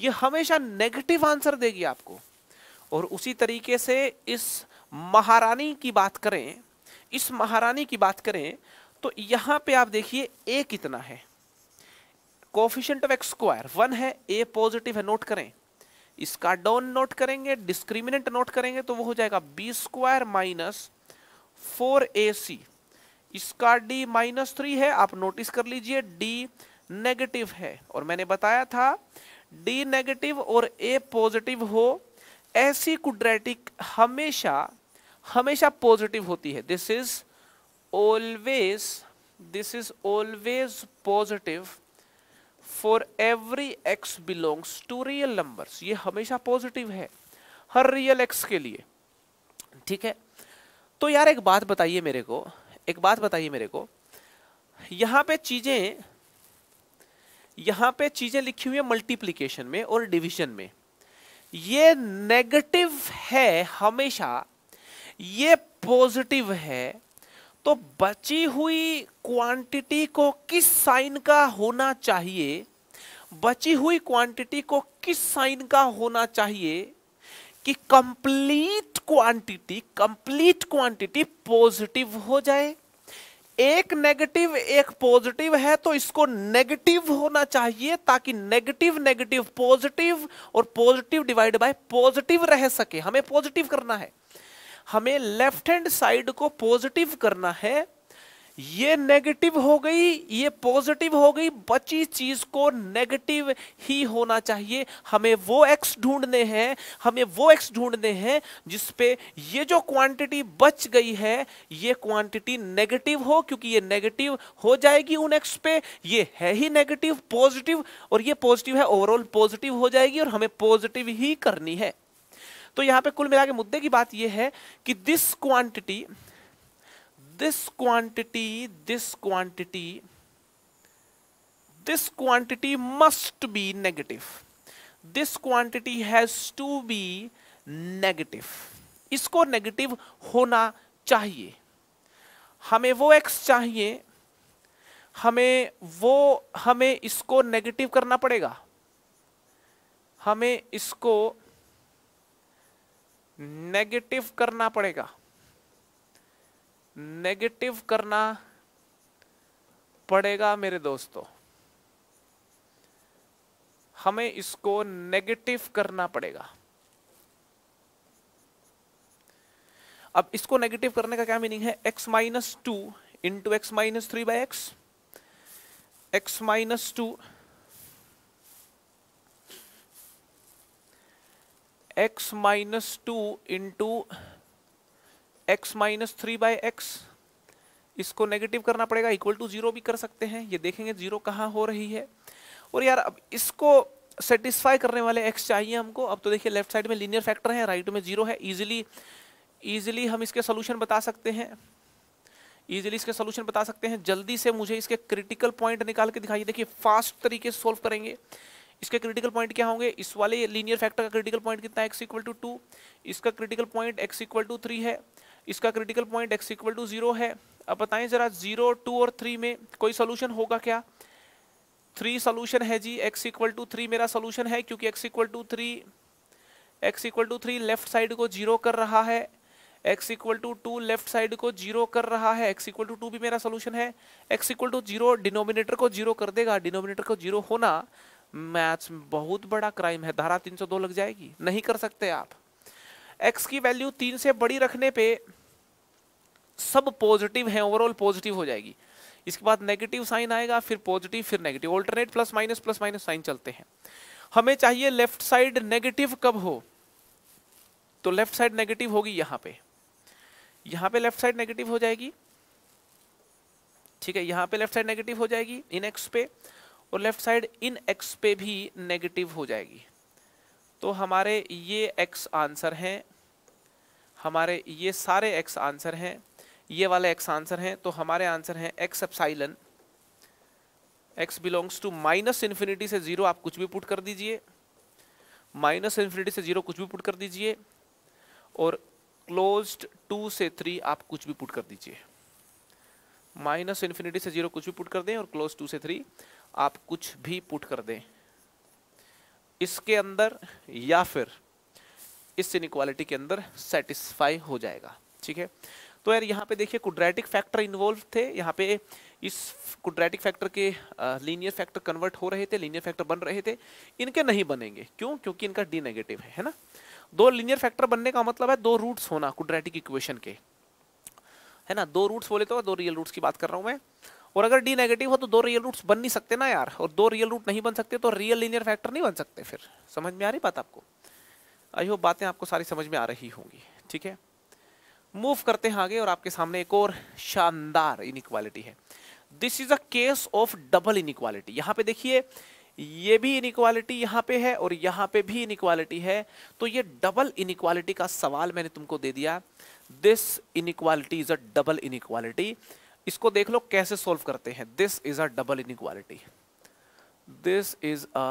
ये हमेशा नेगेटिव आंसर देगी आपको और उसी तरीके से इस महारानी की बात करें इस महारानी की बात करें तो यहां पे आप देखिए ए कितना है coefficient of x square one है ए पॉजिटिव है नोट करें इसका डाउन नोट करेंगे डिस्क्रिमिनेंट नोट करेंगे तो वो हो जाएगा बी स्क्वायर माइनस फोर ए सी इसका डी माइनस थ्री है आप नोटिस कर लीजिए डी नेगेटिव है और मैंने बताया था डी नेगेटिव और ए पॉजिटिव हो ऐसी कुड्रेटिक हमेशा हमेशा पॉजिटिव होती है this is always this is always positive for every x belongs to real numbers ये हमेशा पॉजिटिव है हर रियल एक्स के लिए ठीक है तो यार एक बात बताइए मेरे को एक बात बताइए मेरे को यहां पे चीज़ें यहां पे चीज़ें लिखी हुई है मल्टीप्लीकेशन में और डिविजन में ये नेगेटिव है हमेशा ये पॉजिटिव है तो बची हुई क्वांटिटी को किस साइन का होना चाहिए बची हुई क्वांटिटी को किस साइन का होना चाहिए कि complete quantity complete quantity positive हो जाए एक नेगेटिव एक पॉजिटिव है तो इसको नेगेटिव होना चाहिए ताकि नेगेटिव नेगेटिव पॉजिटिव और पॉजिटिव डिवाइड बाय पॉजिटिव रह सके हमें पॉजिटिव करना है हमें लेफ्ट हैंड साइड को पॉजिटिव करना है ये नेगेटिव हो गई ये पॉजिटिव हो गई बची चीज को नेगेटिव ही होना चाहिए हमें वो एक्स ढूंढने हैं हमें वो एक्स ढूंढने हैं जिसपे ये जो क्वांटिटी बच गई है ये क्वांटिटी नेगेटिव हो क्योंकि ये नेगेटिव हो जाएगी उन एक्स पे ये है ही नेगेटिव पॉजिटिव और ये पॉजिटिव है ओवरऑल पॉजिटिव हो जाएगी और हमें पॉजिटिव ही करनी है तो यहाँ पे कुल मिला के मुद्दे की बात यह है कि this quantity this quantity, this quantity, this quantity must be negative. This quantity has to be negative. इसको negative होना चाहिए हमें वो x चाहिए हमें वो हमें इसको negative करना पड़ेगा हमें इसको negative करना पड़ेगा नेगेटिव करना पड़ेगा मेरे दोस्तों हमें इसको नेगेटिव करना पड़ेगा अब इसको नेगेटिव करने का क्या मीनिंग है x minus two into x minus three by x x minus two x minus two into x minus three by x इसको नेगेटिव करना पड़ेगा इक्वल टू जीरो भी कर सकते हैं ये देखेंगे जीरो कहाँ हो रही है और यार अब इसको सेटिस्फाई करने वाले एक्स चाहिए हमको अब तो देखिए लेफ्ट साइड में लीनियर फैक्टर है राइट में जीरो है ईजिली ईजिली हम इसके सोल्यूशन बता सकते हैं ईजिली इसके सोल्यूशन बता सकते हैं जल्दी से मुझे इसके क्रिटिकल पॉइंट निकाल के दिखाइए देखिए फास्ट तरीके से सोल्व करेंगे इसके क्रिटिकल पॉइंट क्या होंगे इस वाले लीनियर फैक्टर का क्रिटिकल पॉइंट कितना है एक्स इक्वल टू टू इसका critical point x equal to three है इसका critical point x equal to zero है अब बताएं जरा जीरो टू और थ्री में कोई सोल्यूशन होगा क्या थ्री सोल्यूशन है जी एक्स इक्वल टू थ्री मेरा सोल्यूशन है क्योंकि x equal to three x equal to three left side को जीरो कर रहा है x equal to two left side को जीरो कर रहा है एक्स इक्वल टू टू भी मेरा सोल्यूशन है x equal to zero denominator को जीरो कर देगा डिनोमिनेटर को जीरो होना मैथ्स में बहुत बड़ा क्राइम है धारा 302 लग जाएगी नहीं कर सकते आप एक्स की वैल्यू तीन से बड़ी रखने पे सब पॉजिटिव है ओवरऑल पॉजिटिव हो जाएगी इसके बाद नेगेटिव साइन आएगा फिर पॉजिटिव फिर negative alternate plus minus plus minus sign चलते हैं हमें चाहिए लेफ्ट साइड नेगेटिव कब हो तो लेफ्ट साइड नेगेटिव होगी यहां पे यहां पे लेफ्ट साइड नेगेटिव हो जाएगी ठीक है यहां पे लेफ्ट साइड नेगेटिव हो जाएगी इन एक्स पे और लेफ्ट साइड इन एक्स पे भी नेगेटिव हो जाएगी तो हमारे ये एक्स आंसर हैं हमारे ये सारे एक्स आंसर हैं ये वाले एक्स आंसर हैं तो हमारे आंसर हैं x epsilon x belongs to minus infinity से ज़ीरो आप कुछ भी पुट कर दीजिए माइनस इन्फिनिटी से ज़ीरो कुछ भी पुट कर दीजिए और क्लोज्ड टू से थ्री आप कुछ भी पुट कर दीजिए माइनस इन्फिनिटी से ज़ीरो कुछ भी पुट कर दें और क्लोज टू से थ्री आप कुछ भी पुट कर दें इसके अंदर या फिर इस इनक्वालिटी के अंदर सेटिस्फाई हो जाएगा ठीक है तो यार यहाँ पे देखिए कुड्रेटिक फैक्टर इन्वॉल्व थे यहाँ पे इस कुड्रेटिक फैक्टर के लीनियर फैक्टर कन्वर्ट हो रहे थे लीनियर फैक्टर बन रहे थे इनके नहीं बनेंगे क्यों क्योंकि इनका डी नेगेटिव है है ना दो लीनियर फैक्टर बनने का मतलब है दो रूट्स होना कुड्रेटिक इक्वेशन के है ना दो रूट्स बोले तो दो रियल रूट्स की बात कर रहा हूँ मैं और अगर डी नेगेटिव हो तो दो रियल रूट्स बन नहीं सकते ना यार और दो रियल रूट नहीं बन सकते तो रियल लीनियर फैक्टर नहीं बन सकते फिर समझ में आ रही बात आपको आई होप बातें आपको सारी समझ में आ रही होंगी ठीक है मूव करते हैं आगे और आपके सामने एक और शानदार इन है this is a case of double inequality यहां पे देखिए ये भी इनक्वालिटी यहाँ पे है और यहाँ पे भी इक्वालिटी है तो ये डबल इक्वालिटी का सवाल मैंने तुमको दे दिया this equality is a double equality इसको देख लो कैसे सोल्व करते हैं this is a double equality this is a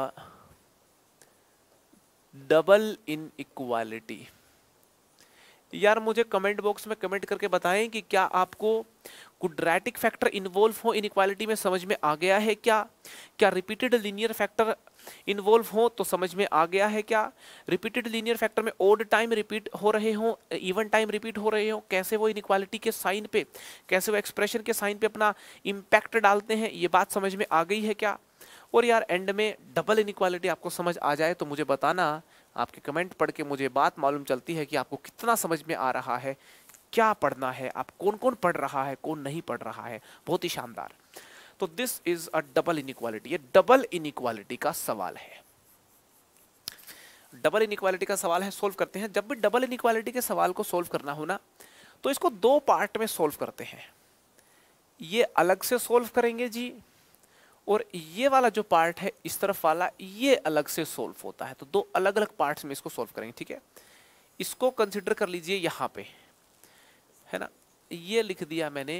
double inequality यार मुझे कमेंट बॉक्स में कमेंट करके बताएं कि क्या आपको कुड्रैटिक फैक्टर इन्वॉल्व हो इन में समझ में आ गया है क्या क्या रिपीटेड लीनियर फैक्टर इन्वॉल्व हो तो समझ में आ गया है क्या रिपीटेड लीनियर फैक्टर में ओड टाइम रिपीट हो रहे हो इवन टाइम रिपीट हो रहे हो कैसे वो इन के साइन पे कैसे वो एक्सप्रेशन के साइन पे अपना इम्पैक्ट डालते हैं ये बात समझ में आ गई है क्या और यार एंड में डबल इनक्वालिटी आपको समझ आ जाए तो मुझे बताना आपके कमेंट पढ़ के मुझे बात मालूम चलती है कि आपको कितना समझ में आ रहा है क्या पढ़ना है आप कौन कौन पढ़ रहा है कौन नहीं पढ़ रहा है बहुत ही शानदार तो this is a double inequality ये डबल इनक्वालिटी का सवाल है डबल इनक्वालिटी का सवाल है सोल्व करते हैं जब भी डबल इनक्वालिटी के सवाल को सोल्व करना हो ना तो इसको दो पार्ट में सोल्व करते हैं ये अलग से सोल्व करेंगे जी और ये वाला जो पार्ट है इस तरफ वाला ये अलग से सोल्व होता है तो दो अलग अलग पार्ट्स में इसको सोल्व करेंगे ठीक है इसको कंसिडर कर लीजिए यहाँ पे है ना ये लिख दिया मैंने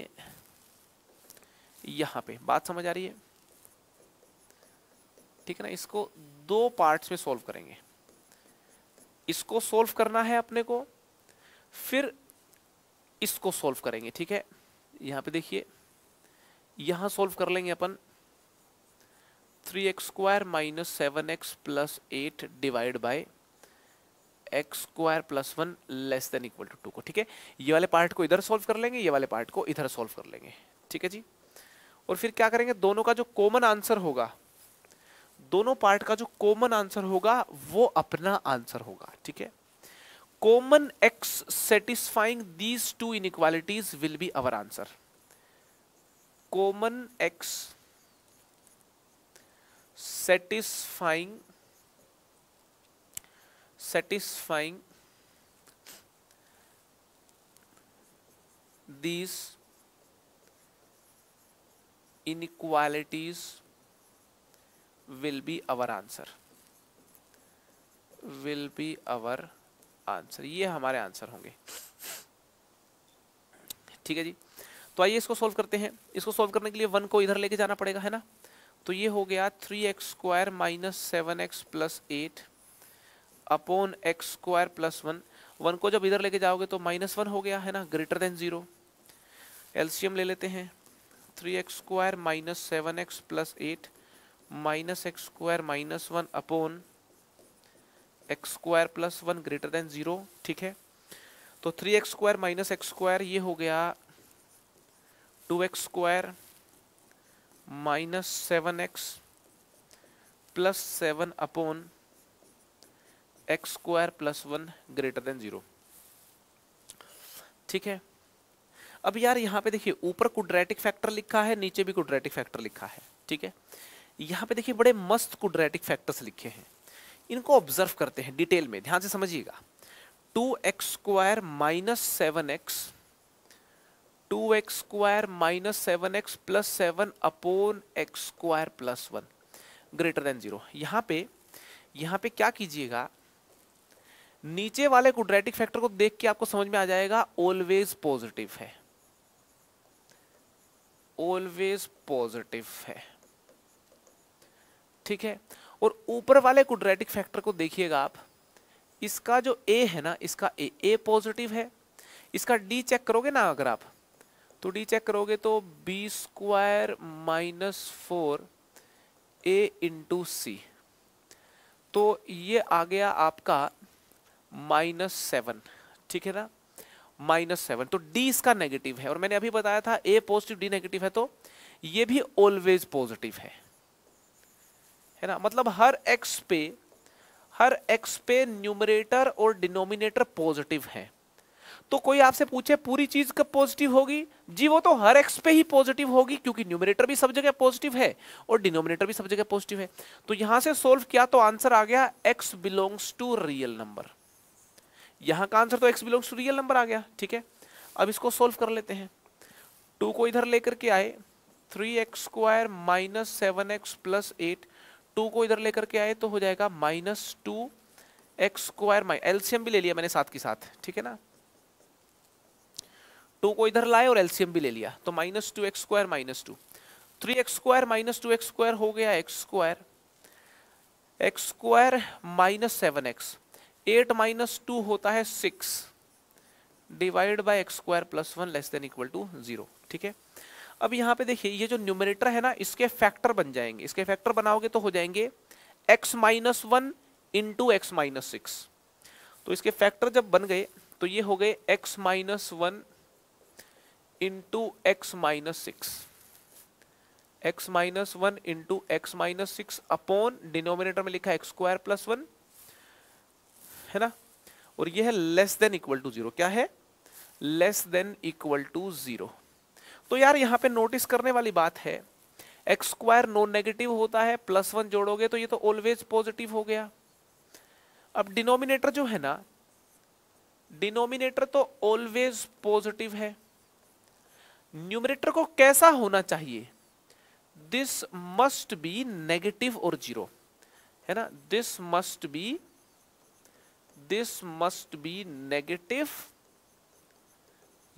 यहाँ पे बात समझ आ रही है ठीक है ना इसको दो पार्ट्स में सॉल्व करेंगे इसको सॉल्व करना है अपने को फिर इसको सॉल्व करेंगे ठीक है यहाँ पे देखिए यहाँ सॉल्व कर लेंगे अपन three x square minus seven x plus eight divide by x square plus one less than equal to two को ठीक है ये वाले पार्ट को इधर सॉल्व कर लेंगे ये वाले पार्ट को इधर सॉल्व कर लेंगे ठीक है जी और फिर क्या करेंगे दोनों का जो कॉमन आंसर होगा दोनों पार्ट का जो कॉमन आंसर होगा वो अपना आंसर होगा ठीक है common x satisfying these two inequalities will be our answer common x satisfying satisfying these inequalities will be our answer will be our answer ये हमारे आंसर होंगे ठीक है जी तो आइए इसको सॉल्व करते हैं इसको सॉल्व करने के लिए वन को इधर लेके जाना पड़ेगा है ना तो ये हो गया three x square minus seven x plus eight upon x square plus one one को जब इधर लेके जाओगे तो माइनस वन हो गया है ना ग्रेटर देन ज़ीरो एल्शियम ले लेते हैं three x square minus seven x plus eight minus x square minus one upon x square plus one greater than zero ठीक है तो three x square minus x square ये हो गया two x square minus seven x plus seven upon x square plus one greater than zero ठीक है अब यार यहां पे देखिए ऊपर कुड्रेटिक फैक्टर लिखा है नीचे भी कुड्रेटिक फैक्टर लिखा है ठीक है यहां पे देखिए बड़े मस्त कुड्रेटिक फैक्टर्स लिखे हैं इनको ऑब्जर्व करते हैं डिटेल में ध्यान से समझिएगा two x square minus seven x two x square minus seven x plus seven upon x square plus one greater than zero यहाँ पे यहाँ पे क्या कीजिएगा नीचे वाले कुड्रेटिक फैक्टर को देख के आपको समझ में आ जाएगा ऑलवेज पॉजिटिव है ऑलवेज पॉजिटिव है ठीक है और ऊपर वाले कुड्रेटिक फैक्टर को देखिएगा आप इसका जो ए है ना इसका ए ए पॉजिटिव है इसका डी चेक करोगे ना अगर आप तो डी चेक करोगे तो B square minus four a into c तो ये आ गया आपका माइनस सेवन ठीक है ना माइनस सेवन तो डी इसका नेगेटिव है और मैंने अभी बताया था ए पॉजिटिव डी नेगेटिव है तो ये भी ऑलवेज पॉजिटिव है है ना मतलब हर एक्स पे हर एक्स पे न्यूमरेटर और डिनोमिनेटर पॉजिटिव है तो कोई आपसे पूछे पूरी चीज कब पॉजिटिव होगी जी वो तो हर एक्स पे ही पॉजिटिव होगी क्योंकि न्यूमिनेटर भी सब जगह पॉजिटिव है और डिनोमिनेटर भी सब जगह पॉजिटिव है तो यहां से सोल्व किया तो आंसर आ गया x belongs to real number यहां का आंसर तो x belongs to real number आ गया ठीक है अब इसको सोल्व कर लेते हैं टू को इधर लेकर के आए three x square minus seven x plus eight two को इधर लेकर के आए तो हो जाएगा minus two x square LCM भी ले लिया मैंने साथ के साथ ठीक है ना टू को इधर लाए और एलसीएम भी ले लिया तो minus two x square minus two three x square minus two x square हो गया x square x square minus seven x eight minus two होता है six divide by x square plus one less than equal to zero ठीक है अब यहाँ पे देखिए ये जो न्यूमिनेटर है ना इसके फैक्टर बन जाएंगे इसके फैक्टर बनाओगे तो हो जाएंगे x minus one into x minus six तो इसके फैक्टर जब बन गए तो ये हो गए x minus one into x minus six x minus one into x minus six upon denominator में लिखा एक्स स्क्वायर प्लस वन है ना और यह है less than equal to zero क्या है less than equal to zero तो यार यहां पे नोटिस करने वाली बात है एक्स स्क्वायर नॉन नेगेटिव होता है प्लस वन जोड़ोगे तो ये तो ऑलवेज पॉजिटिव हो गया अब डिनोमिनेटर जो है ना डिनोमिनेटर तो ऑलवेज पॉजिटिव है न्यूमरेटर को कैसा होना चाहिए दिस मस्ट बी नेगेटिव और जीरो है ना this must be this must be negative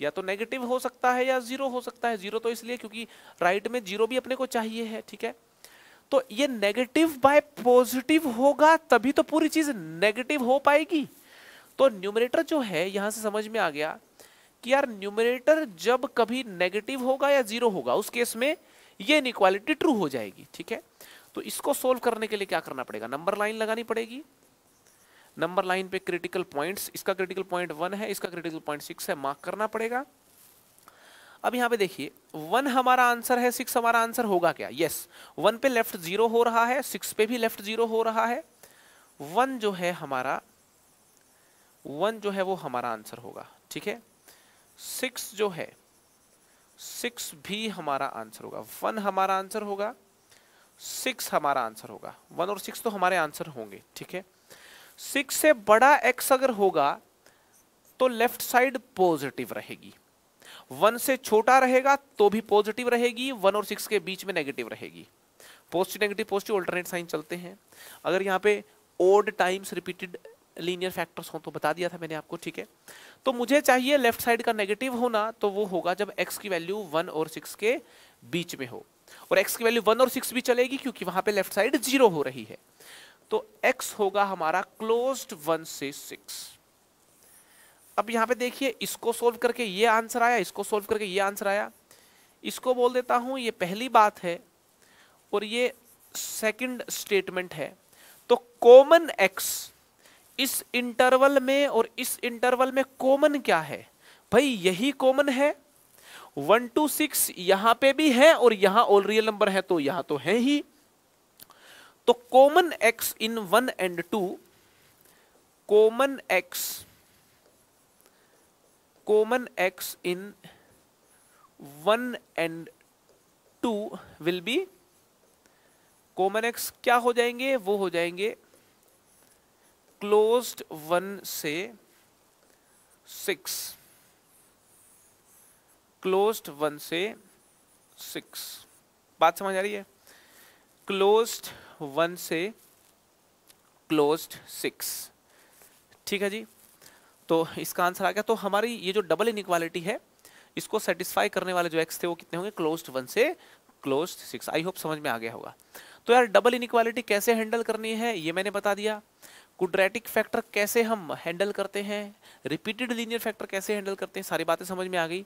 या तो नेगेटिव हो सकता है या जीरो हो सकता है जीरो तो इसलिए क्योंकि राइट में जीरो भी अपने को चाहिए है ठीक है तो ये नेगेटिव बाय पॉजिटिव होगा तभी तो पूरी चीज नेगेटिव हो पाएगी तो न्यूमरेटर जो है यहां से समझ में आ गया कि यार न्यूमिनेटर जब कभी नेगेटिव होगा या जीरो होगा उस केस में ये इनक्वालिटी ट्रू हो जाएगी ठीक है तो इसको सोल्व करने के लिए क्या करना पड़ेगा नंबर लाइन लगानी पड़ेगी नंबर लाइन पे क्रिटिकल पॉइंट्स इसका क्रिटिकल पॉइंट वन है इसका क्रिटिकल पॉइंट सिक्स है मार्क करना पड़ेगा अब यहां पे देखिए वन हमारा आंसर है सिक्स हमारा आंसर होगा क्या यस yes. वन पे लेफ्ट जीरो हो रहा है सिक्स पे भी लेफ्ट जीरो हो रहा है वन जो है हमारा वन जो है वो हमारा आंसर होगा ठीक है सिक्स जो है सिक्स भी हमारा आंसर होगा वन हमारा आंसर होगा सिक्स हमारा आंसर होगा वन और सिक्स तो हमारे आंसर होंगे ठीक है सिक्स से बड़ा एक्स अगर होगा तो लेफ्ट साइड पॉजिटिव रहेगी वन से छोटा रहेगा तो भी पॉजिटिव रहेगी वन और सिक्स के बीच में नेगेटिव रहेगी positive negative positive alternate sign चलते हैं अगर यहाँ पे odd times repeated linear factors हों तो बता दिया था मैंने आपको ठीक है तो मुझे चाहिए लेफ्ट साइड का नेगेटिव होना तो वो होगा जब एक्स की वैल्यू वन और सिक्स के बीच में हो और एक्स की वैल्यू वन और सिक्स भी चलेगी क्योंकि वहां पे लेफ्ट साइड जीरो हो रही है तो एक्स होगा हमारा क्लोज वन से सिक्स अब यहां पे देखिए इसको सोल्व करके ये आंसर आया इसको सोल्व करके ये आंसर आया इसको बोल देता हूं ये पहली बात है और ये सेकंड स्टेटमेंट है तो कॉमन एक्स इस इंटरवल में और इस इंटरवल में कॉमन क्या है भाई यही कॉमन है वन टू सिक्स यहां पे भी है और यहां ऑल रियल नंबर है तो यहां तो है ही तो common x in one and two common x common x in one and two will be common x क्या हो जाएंगे वो हो जाएंगे क्लोज वन से सिक्स क्लोज वन से सिक्स बात समझ आ रही है क्लोज वन से क्लोज सिक्स ठीक है जी तो इसका आंसर आ गया तो हमारी ये जो डबल इनक्वालिटी है इसको सेटिस्फाई करने वाले जो एक्स थे वो कितने होंगे क्लोज्ड वन से क्लोज्ड सिक्स आई होप समझ में आ गया होगा तो यार डबल इनक्वालिटी कैसे हैंडल करनी है ये मैंने बता दिया कुड्रेटिक फैक्टर कैसे हम हैंडल करते हैं रिपीटेड लीनियर फैक्टर कैसे हैंडल करते हैं सारी बातें समझ में आ गई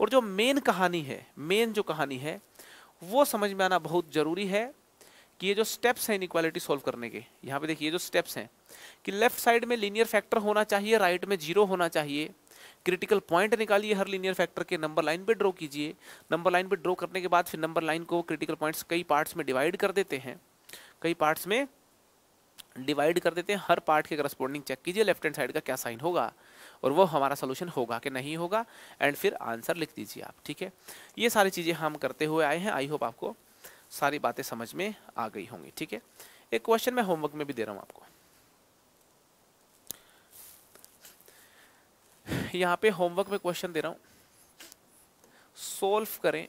और जो मेन कहानी है मेन जो कहानी है वो समझ में आना बहुत ज़रूरी है कि ये जो स्टेप्स हैं इनक्वालिटी सॉल्व करने के यहाँ पे देखिए जो स्टेप्स हैं कि लेफ्ट साइड में लीनियर फैक्टर होना चाहिए राइट right में जीरो होना चाहिए क्रिटिकल पॉइंट निकालिए हर लीनियर फैक्टर के नंबर लाइन पे ड्रॉ कीजिए नंबर लाइन पे ड्रॉ करने के बाद फिर नंबर लाइन को क्रिटिकल पॉइंट्स कई पार्ट्स में डिवाइड कर देते हैं कई पार्ट्स में डिवाइड कर देते हैं हर पार्ट के करस्पॉन्डिंग चेक कीजिए लेफ्ट हैंड साइड का क्या साइन होगा और वो हमारा सोल्यूशन होगा कि नहीं होगा एंड फिर आंसर लिख दीजिए आप ठीक है ये सारी चीज़ें हम करते हुए आए हैं आई होप आपको सारी बातें समझ में आ गई होंगी ठीक है एक क्वेश्चन मैं होमवर्क में भी दे रहा हूँ आपको यहाँ पे होमवर्क में क्वेश्चन दे रहा हूँ सोल्व करें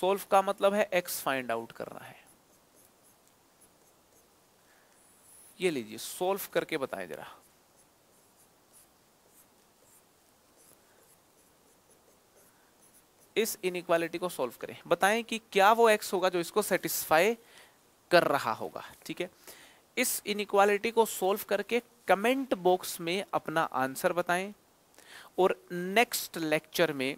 सोल्व का मतलब है एक्स फाइंड आउट करना है ये लीजिए सॉल्व करके बताएं जरा इस इनक्वालिटी को सॉल्व करें बताएं कि क्या वो एक्स होगा जो इसको सेटिस्फाई कर रहा होगा ठीक है इस इनक्वालिटी को सॉल्व करके कमेंट बॉक्स में अपना आंसर बताएं और नेक्स्ट लेक्चर में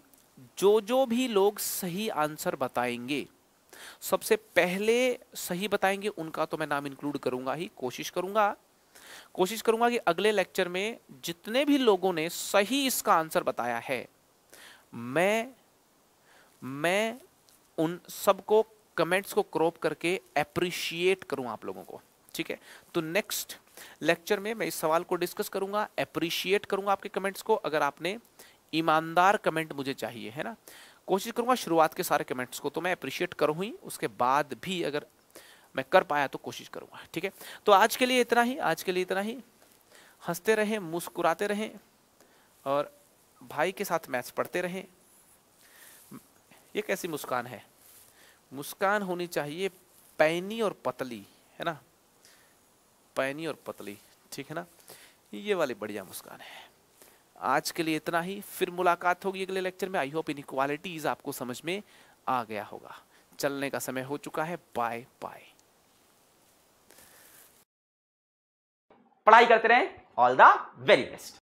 जो जो भी लोग सही आंसर बताएंगे सबसे पहले सही बताएंगे उनका तो मैं नाम इंक्लूड करूंगा ही कोशिश करूंगा कोशिश करूंगा कि अगले लेक्चर में जितने भी लोगों ने सही इसका आंसर बताया है मैं मैं उन सबको कमेंट्स को क्रॉप करके अप्रिशिएट करूं आप लोगों को ठीक है तो नेक्स्ट लेक्चर में मैं इस सवाल को डिस्कस करूंगा अप्रिशिएट करूंगा आपके कमेंट्स को अगर आपने ईमानदार कमेंट मुझे चाहिए है ना कोशिश करूँगा शुरुआत के सारे कमेंट्स को तो मैं अप्रिशिएट करूँ ही उसके बाद भी अगर मैं कर पाया तो कोशिश करूँगा ठीक है तो आज के लिए इतना ही आज के लिए इतना ही हंसते रहें मुस्कुराते रहें और भाई के साथ मैच पढ़ते रहें ये कैसी मुस्कान है मुस्कान होनी चाहिए पैनी और पतली है ना पैनी और पतली ठीक है ना ये वाली बढ़िया मुस्कान है आज के लिए इतना ही फिर मुलाकात होगी अगले लेक्चर में आई होप इन इक्वालिटीज़ आपको समझ में आ गया होगा चलने का समय हो चुका है बाय बाय पढ़ाई करते रहें ऑल द वेरी बेस्ट